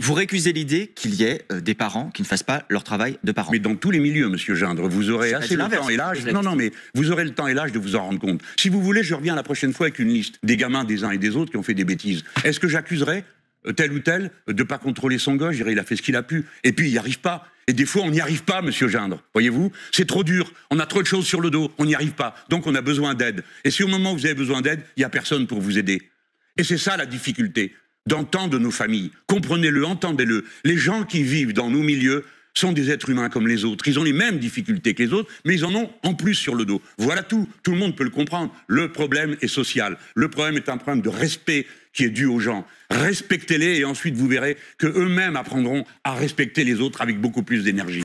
Vous récusez l'idée qu'il y ait euh, des parents qui ne fassent pas leur travail de parents. Mais dans tous les milieux, monsieur Gindre, vous aurez assez le temps et l'âge. Non, non, mais vous aurez le temps et l'âge de vous en rendre compte. Si vous voulez, je reviens la prochaine fois avec une liste des gamins des uns et des autres qui ont fait des bêtises. Est-ce que j'accuserais euh, tel ou tel euh, de pas contrôler son gosse, je dirais, il a fait ce qu'il a pu, et puis il n'y arrive pas. Et des fois, on n'y arrive pas, monsieur Gindre. Voyez-vous C'est trop dur. On a trop de choses sur le dos. On n'y arrive pas. Donc, on a besoin d'aide. Et si au moment où vous avez besoin d'aide, il n'y a personne pour vous aider. Et c'est ça la difficulté d'entendre nos familles. Comprenez-le, entendez-le. Les gens qui vivent dans nos milieux sont des êtres humains comme les autres. Ils ont les mêmes difficultés que les autres, mais ils en ont en plus sur le dos. Voilà tout. Tout le monde peut le comprendre. Le problème est social. Le problème est un problème de respect qui est dû aux gens. Respectez-les et ensuite vous verrez queux mêmes apprendront à respecter les autres avec beaucoup plus d'énergie.